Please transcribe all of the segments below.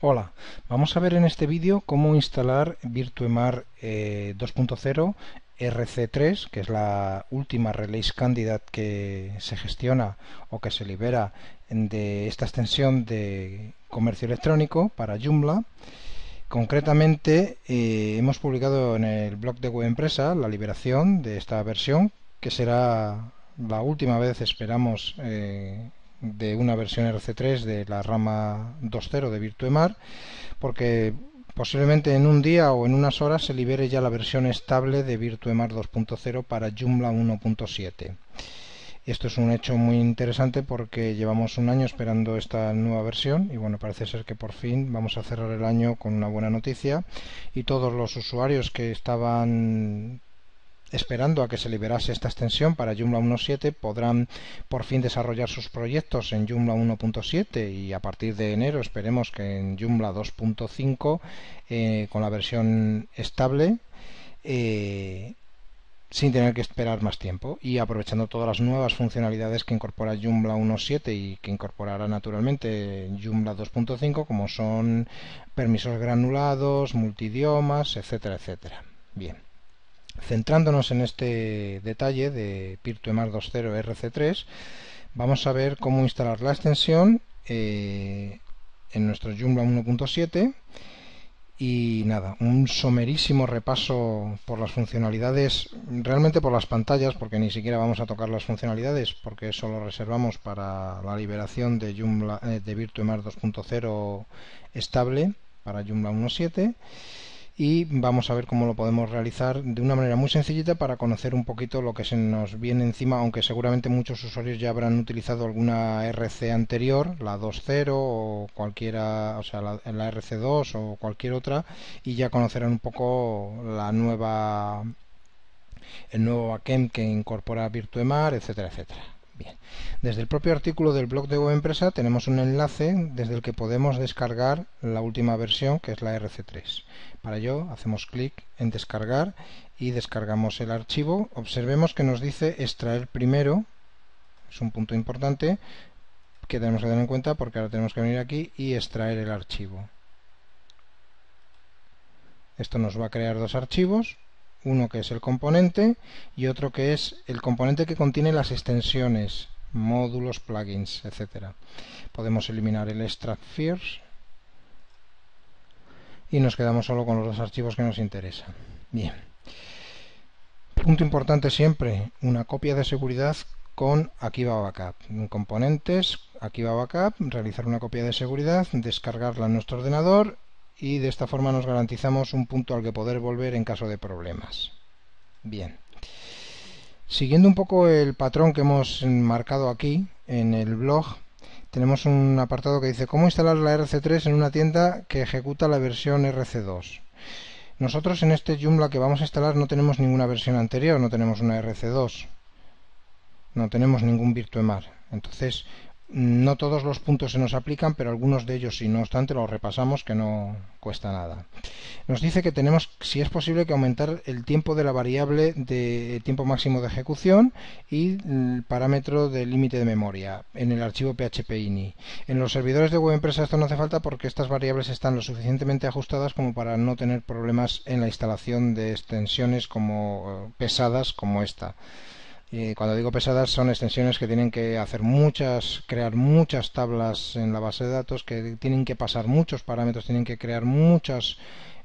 Hola, vamos a ver en este vídeo cómo instalar Virtuemar 2.0 eh, RC3, que es la última release candidate que se gestiona o que se libera de esta extensión de comercio electrónico para Joomla. Concretamente, eh, hemos publicado en el blog de Web Empresa la liberación de esta versión, que será la última vez, esperamos, eh, de una versión RC3 de la rama 2.0 de Virtuemar, porque posiblemente en un día o en unas horas se libere ya la versión estable de Virtuemar 2.0 para Joomla 1.7. Esto es un hecho muy interesante porque llevamos un año esperando esta nueva versión y bueno, parece ser que por fin vamos a cerrar el año con una buena noticia y todos los usuarios que estaban esperando a que se liberase esta extensión para Joomla 1.7 podrán por fin desarrollar sus proyectos en Joomla 1.7 y a partir de enero esperemos que en Joomla 2.5 eh, con la versión estable eh, sin tener que esperar más tiempo y aprovechando todas las nuevas funcionalidades que incorpora Joomla 1.7 y que incorporará naturalmente Joomla 2.5 como son permisos granulados, multidiomas, etcétera, etcétera. Bien. Centrándonos en este detalle de Virtuemart 2.0 RC3, vamos a ver cómo instalar la extensión eh, en nuestro Joomla 1.7 y nada, un somerísimo repaso por las funcionalidades, realmente por las pantallas, porque ni siquiera vamos a tocar las funcionalidades, porque eso lo reservamos para la liberación de, Joomla, eh, de VirtueMar 2.0 estable para Joomla 1.7 y vamos a ver cómo lo podemos realizar de una manera muy sencillita para conocer un poquito lo que se nos viene encima, aunque seguramente muchos usuarios ya habrán utilizado alguna RC anterior, la 2.0 o cualquiera, o sea, la, RC2 o cualquier otra, y ya conocerán un poco la nueva el nuevo Akem que incorpora Virtuemar, etcétera, etcétera. Bien. Desde el propio artículo del blog de empresa tenemos un enlace desde el que podemos descargar la última versión, que es la RC3. Para ello hacemos clic en descargar y descargamos el archivo. Observemos que nos dice extraer primero, es un punto importante que tenemos que tener en cuenta porque ahora tenemos que venir aquí y extraer el archivo. Esto nos va a crear dos archivos, uno que es el componente y otro que es el componente que contiene las extensiones, módulos, plugins, etcétera. Podemos eliminar el extract first y nos quedamos solo con los dos archivos que nos interesan. Bien. Punto importante siempre, una copia de seguridad con aquí backup. componentes, aquí va backup, realizar una copia de seguridad, descargarla en nuestro ordenador y de esta forma nos garantizamos un punto al que poder volver en caso de problemas. Bien. Siguiendo un poco el patrón que hemos marcado aquí en el blog, tenemos un apartado que dice cómo instalar la RC3 en una tienda que ejecuta la versión RC2. Nosotros en este Joomla que vamos a instalar no tenemos ninguna versión anterior, no tenemos una RC2, no tenemos ningún Virtuemar. Entonces no todos los puntos se nos aplican, pero algunos de ellos si No obstante, los repasamos que no cuesta nada. Nos dice que tenemos, si es posible, que aumentar el tiempo de la variable de tiempo máximo de ejecución y el parámetro de límite de memoria en el archivo php.ini. En los servidores de web empresa esto no hace falta porque estas variables están lo suficientemente ajustadas como para no tener problemas en la instalación de extensiones como eh, pesadas como esta cuando digo pesadas son extensiones que tienen que hacer muchas, crear muchas tablas en la base de datos, que tienen que pasar muchos parámetros, tienen que crear muchas,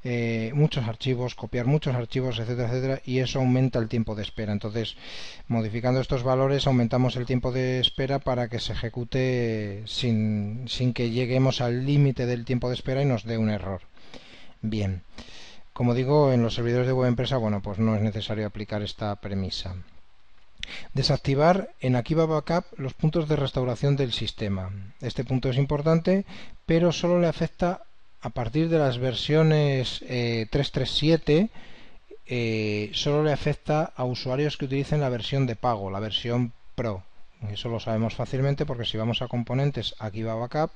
eh, muchos archivos, copiar muchos archivos, etcétera, etcétera, y eso aumenta el tiempo de espera. Entonces, modificando estos valores, aumentamos el tiempo de espera para que se ejecute sin, sin que lleguemos al límite del tiempo de espera y nos dé un error. Bien. Como digo, en los servidores de web empresa, bueno, pues no es necesario aplicar esta premisa. Desactivar en Akiva Backup los puntos de restauración del sistema. Este punto es importante, pero solo le afecta a partir de las versiones 337. Eh, eh, solo le afecta a usuarios que utilicen la versión de pago, la versión Pro. Eso lo sabemos fácilmente porque si vamos a componentes, aquí Backup.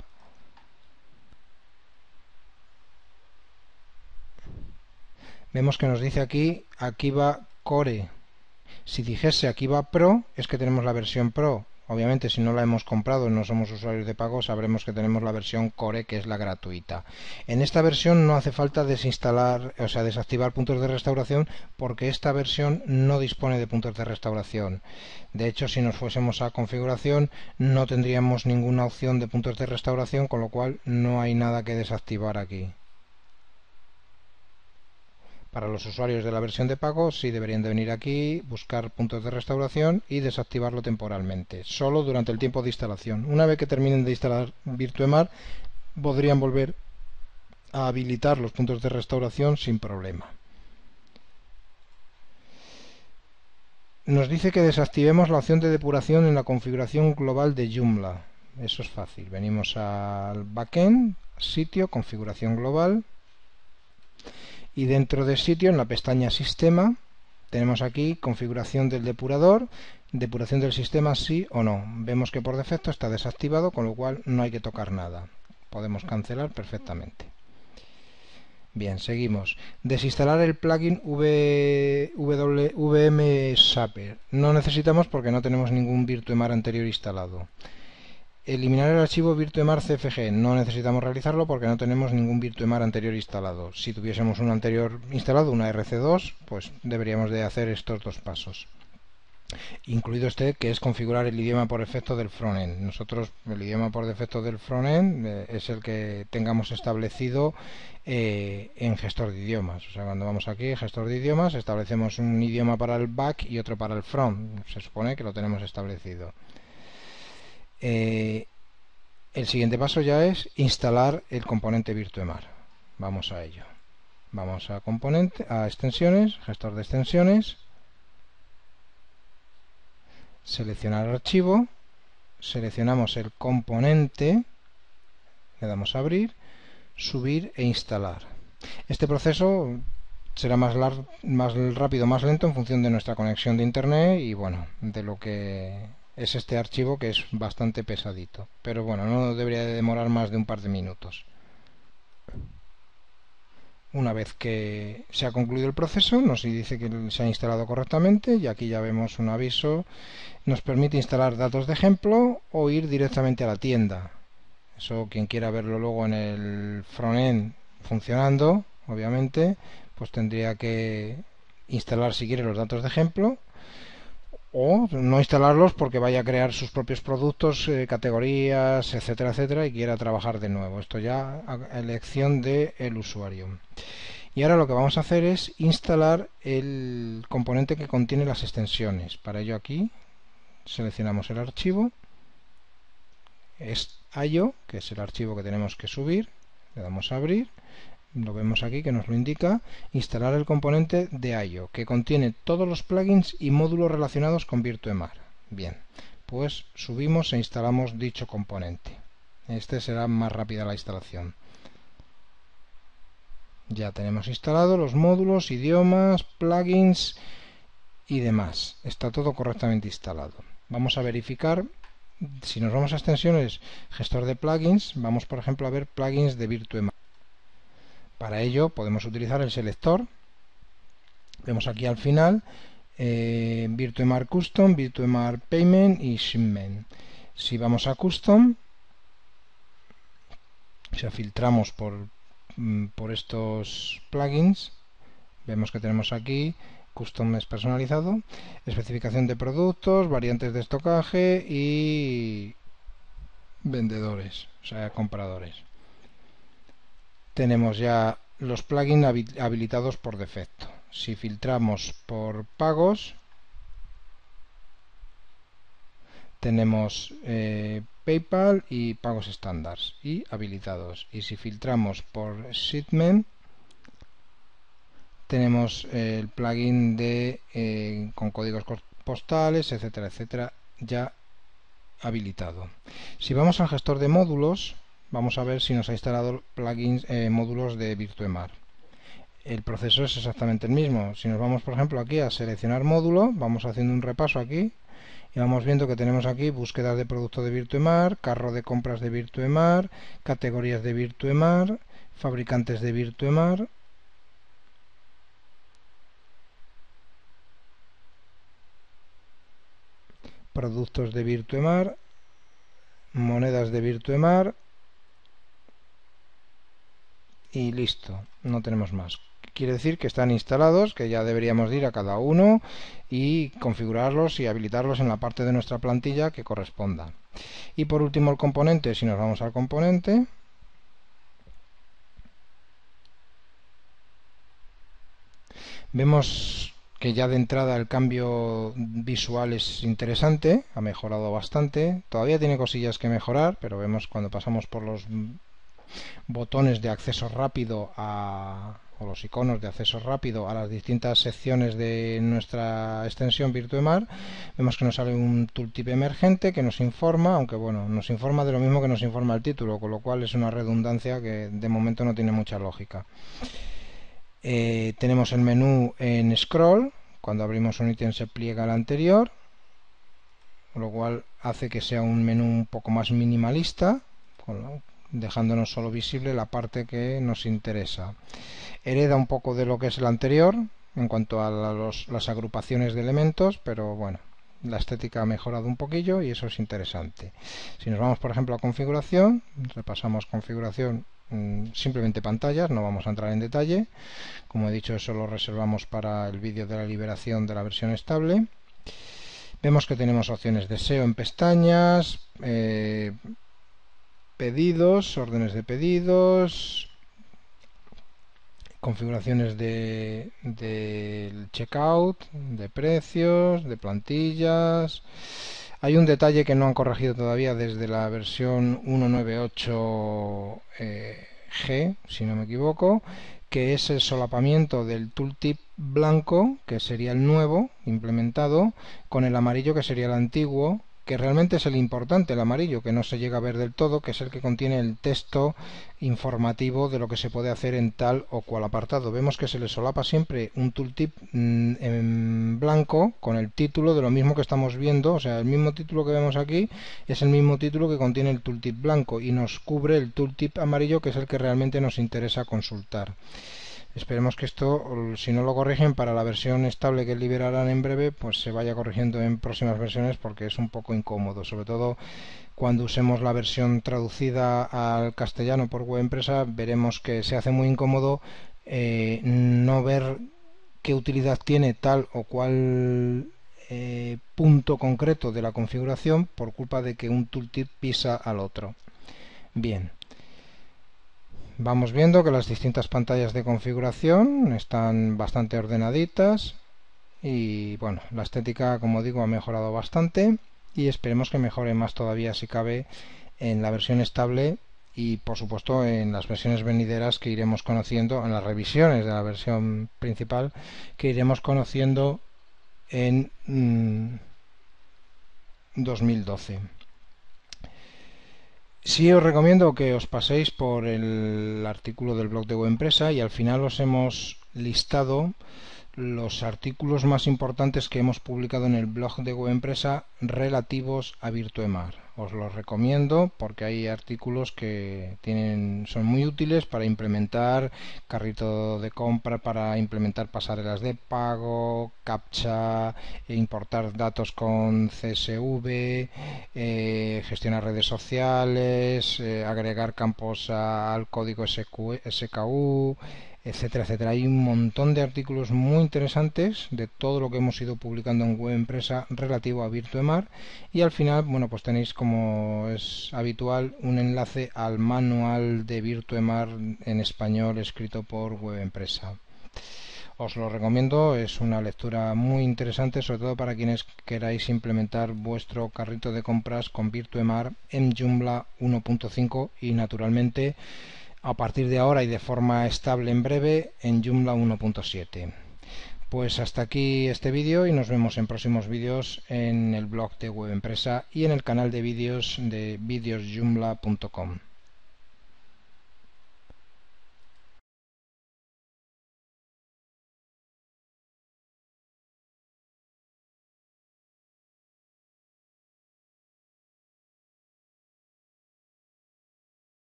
Vemos que nos dice aquí, aquí Core si dijese aquí va Pro, es que tenemos la versión Pro. Obviamente, si no la hemos comprado, no somos usuarios de pago, sabremos que tenemos la versión Core, que es la gratuita. En esta versión no hace falta desinstalar, o sea, desactivar puntos de restauración, porque esta versión no dispone de puntos de restauración. De hecho, si nos fuésemos a configuración, no tendríamos ninguna opción de puntos de restauración, con lo cual no hay nada que desactivar aquí. Para los usuarios de la versión de pago sí deberían de venir aquí, buscar puntos de restauración y desactivarlo temporalmente, solo durante el tiempo de instalación. Una vez que terminen de instalar Virtuemar, podrían volver a habilitar los puntos de restauración sin problema. Nos dice que desactivemos la opción de depuración en la configuración global de Joomla. Eso es fácil. Venimos al backend, sitio, configuración global y dentro de sitio en la pestaña sistema tenemos aquí configuración del depurador, depuración del sistema sí o no. Vemos que por defecto está desactivado, con lo cual no hay que tocar nada. Podemos cancelar perfectamente. Bien, seguimos. Desinstalar el plugin v... E. No necesitamos porque no tenemos ningún VirtueMar anterior instalado. Eliminar el archivo virtuemar cfg. No necesitamos realizarlo porque no tenemos ningún virtuemar anterior instalado. Si tuviésemos un anterior instalado, una rc2, pues deberíamos de hacer estos dos pasos. Incluido este que es configurar el idioma por defecto del frontend. Nosotros el idioma por defecto del frontend eh, es el que tengamos establecido eh, en gestor de idiomas. O sea, cuando vamos aquí, gestor de idiomas, establecemos un idioma para el back y otro para el front. Se supone que lo tenemos establecido. Eh, el siguiente paso ya es instalar el componente Virtuemar. Vamos a ello. Vamos a componente, a extensiones, gestor de extensiones, seleccionar archivo, seleccionamos el componente, le damos a abrir, subir e instalar. Este proceso será más, más rápido, más lento en función de nuestra conexión de internet y bueno, de lo que es este archivo que es bastante pesadito pero bueno no debería de demorar más de un par de minutos una vez que se ha concluido el proceso nos dice que se ha instalado correctamente y aquí ya vemos un aviso nos permite instalar datos de ejemplo o ir directamente a la tienda eso quien quiera verlo luego en el frontend funcionando obviamente pues tendría que instalar si quiere los datos de ejemplo o no instalarlos porque vaya a crear sus propios productos, eh, categorías, etcétera, etcétera, y quiera trabajar de nuevo. Esto ya a elección del usuario. Y ahora lo que vamos a hacer es instalar el componente que contiene las extensiones. Para ello aquí seleccionamos el archivo, es IO, que es el archivo que tenemos que subir, le damos a abrir, lo vemos aquí que nos lo indica, instalar el componente de IO, que contiene todos los plugins y módulos relacionados con VirtueMar. Bien, pues subimos e instalamos dicho componente. Este será más rápida la instalación. Ya tenemos instalados los módulos, idiomas, plugins y demás. Está todo correctamente instalado. Vamos a verificar si nos vamos a extensiones, gestor de plugins, vamos por ejemplo a ver plugins de Virtuemar para ello podemos utilizar el selector. Vemos aquí al final eh, Custom, Virtuemar Payment y Shipment. Si vamos a Custom, si filtramos por, mm, por estos plugins, vemos que tenemos aquí custom es personalizado, especificación de productos, variantes de estocaje y vendedores, o sea, compradores tenemos ya los plugins habilitados por defecto. Si filtramos por pagos, tenemos eh, PayPal y pagos estándar y habilitados. Y si filtramos por shipment, tenemos eh, el plugin de eh, con códigos postales, etcétera, etcétera, ya habilitado. Si vamos al gestor de módulos, vamos a ver si nos ha instalado plugins eh, módulos de Virtuemar. El proceso es exactamente el mismo. Si nos vamos, por ejemplo, aquí a seleccionar módulo, vamos haciendo un repaso aquí y vamos viendo que tenemos aquí búsquedas de productos de Virtuemar, carro de compras de Virtuemar, categorías de Virtuemar, fabricantes de Virtuemar, productos de Virtuemar, monedas de Virtuemar, y listo, no tenemos más. Quiere decir que están instalados, que ya deberíamos ir a cada uno y configurarlos y habilitarlos en la parte de nuestra plantilla que corresponda. Y por último el componente, si nos vamos al componente, vemos que ya de entrada el cambio visual es interesante, ha mejorado bastante, todavía tiene cosillas que mejorar, pero vemos cuando pasamos por los botones de acceso rápido a, o los iconos de acceso rápido a las distintas secciones de nuestra extensión Virtuemar. Vemos que nos sale un tooltip emergente que nos informa, aunque bueno, nos informa de lo mismo que nos informa el título, con lo cual es una redundancia que de momento no tiene mucha lógica. Eh, tenemos el menú en scroll, cuando abrimos un ítem se pliega al anterior, lo cual hace que sea un menú un poco más minimalista, dejándonos solo visible la parte que nos interesa. Hereda un poco de lo que es el anterior en cuanto a las agrupaciones de elementos, pero bueno, la estética ha mejorado un poquillo y eso es interesante. Si nos vamos, por ejemplo, a configuración, repasamos configuración mm, simplemente pantallas, no vamos a entrar en detalle. Como he dicho, eso lo reservamos para el vídeo de la liberación de la versión estable. Vemos que tenemos opciones de SEO en pestañas, eh, pedidos, órdenes de pedidos, configuraciones del checkout, de precios, de plantillas. Hay un detalle que no han corregido todavía desde la versión 198G, eh, si no me equivoco, que es el solapamiento del tooltip blanco, que sería el nuevo implementado, con el amarillo, que sería el antiguo, que realmente es el importante, el amarillo, que no se llega a ver del todo, que es el que contiene el texto informativo de lo que se puede hacer en tal o cual apartado. Vemos que se le solapa siempre un tooltip mm, en blanco con el título de lo mismo que estamos viendo, o sea, el mismo título que vemos aquí es el mismo título que contiene el tooltip blanco y nos cubre el tooltip amarillo que es el que realmente nos interesa consultar. Esperemos que esto, si no lo corrigen para la versión estable que liberarán en breve, pues se vaya corrigiendo en próximas versiones porque es un poco incómodo, sobre todo cuando usemos la versión traducida al castellano por web empresa, veremos que se hace muy incómodo eh, no ver qué utilidad tiene tal o cual eh, punto concreto de la configuración por culpa de que un tooltip pisa al otro. Bien. Vamos viendo que las distintas pantallas de configuración están bastante ordenaditas y bueno, la estética como digo ha mejorado bastante y esperemos que mejore más todavía si cabe en la versión estable y por supuesto en las versiones venideras que iremos conociendo, en las revisiones de la versión principal que iremos conociendo en 2012. Mm, Sí os recomiendo que os paséis por el artículo del blog de empresa y al final os hemos listado los artículos más importantes que hemos publicado en el blog de empresa relativos a Virtuemar os los recomiendo porque hay artículos que tienen, son muy útiles para implementar carrito de compra, para implementar pasarelas de pago, captcha, e importar datos con CSV, eh, gestionar redes sociales, eh, agregar campos al código SKU, etcétera, etcétera. Hay un montón de artículos muy interesantes de todo lo que hemos ido publicando en Web Empresa relativo a Virtuemar y al final, bueno, pues tenéis como es habitual un enlace al manual de Virtuemar en español escrito por Web Empresa. Os lo recomiendo, es una lectura muy interesante, sobre todo para quienes queráis implementar vuestro carrito de compras con Virtuemar en Joomla 1.5 y naturalmente a partir de ahora y de forma estable en breve en Joomla 1.7. Pues hasta aquí este vídeo y nos vemos en próximos vídeos en el blog de Web Empresa y en el canal de vídeos de videosjoomla.com.